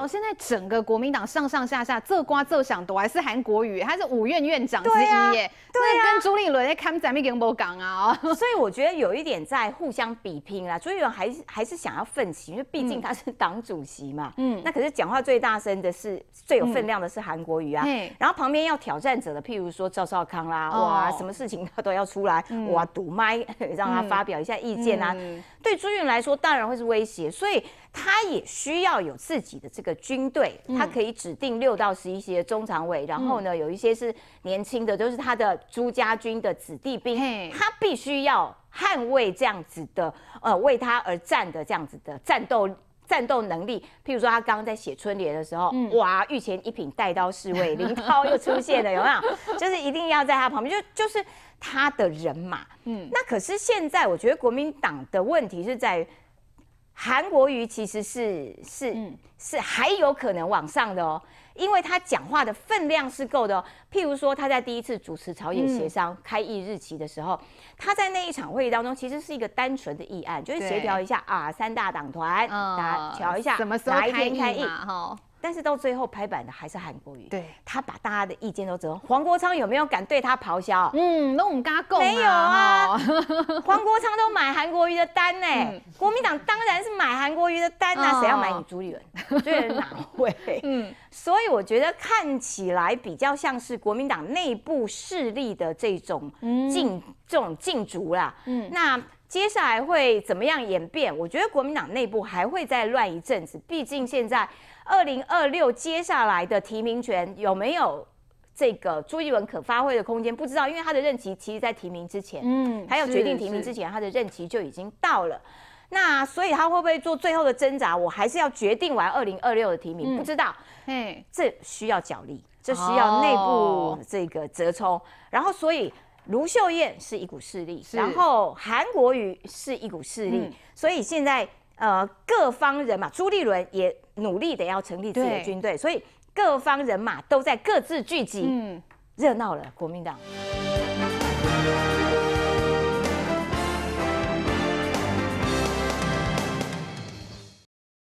哦，现在整个国民党上上下下这瓜这想都还是韩国瑜，他是五院院长之一耶。对啊，跟朱立伦在看谁没给不讲啊！所以我觉得有一点在互相比拼啦。朱立伦还还是想要奋起，因为毕竟他是党主席嘛。嗯。那可是讲话最大声的是最有分量的是韩国瑜啊。对。然后旁边要挑战者的，譬如说赵少康啦，哇，什么事情他都要出来哇堵麦，让他发表一下意见啊。对朱立伦来说，当然会是威胁，所以他也需要有自己的这个。的军队，他可以指定六到十一些中常委，然后呢，有一些是年轻的，就是他的朱家军的子弟兵，他必须要捍卫这样子的，呃，为他而战的这样子的战斗战斗能力。譬如说，他刚刚在写春联的时候，哇，御前一品带刀侍卫林涛又出现了，有没有？就是一定要在他旁边，就就是他的人马。嗯，那可是现在，我觉得国民党的问题是在。韩国瑜其实是是是还有可能往上的哦，因为他讲话的分量是够的哦。譬如说他在第一次主持朝野协商开议日期的时候，他在那一场会议当中其实是一个单纯的议案，就是协调一下啊三大党团，大家调一下什么时候开议哈。但是到最后拍板的还是韩国瑜，对他把大家的意见都折黄国昌有没有敢对他咆哮？嗯，那我们跟他共没有啊。黄国昌都买韩国瑜的单呢，国民党当然是买韩国瑜的单，那谁要买你朱立伦？我觉得哪会？嗯，所以我觉得看起来比较像是国民党内部势力的这种竞这种竞逐啦。嗯，那。接下来会怎么样演变？我觉得国民党内部还会再乱一阵子。毕竟现在二零二六接下来的提名权有没有这个朱一文可发挥的空间？不知道，因为他的任期其实，在提名之前，嗯，还有决定提名之前，他的任期就已经到了。那所以他会不会做最后的挣扎？我还是要决定完二零二六的提名，不知道。哎，这需要角力，这需要内部这个折冲。然后所以。卢秀燕是一股势力，然后韩国瑜是一股势力，所以现在呃各方人嘛，朱立伦也努力的要成立自己的军队，所以各方人马都在各自聚集，热闹了国民党。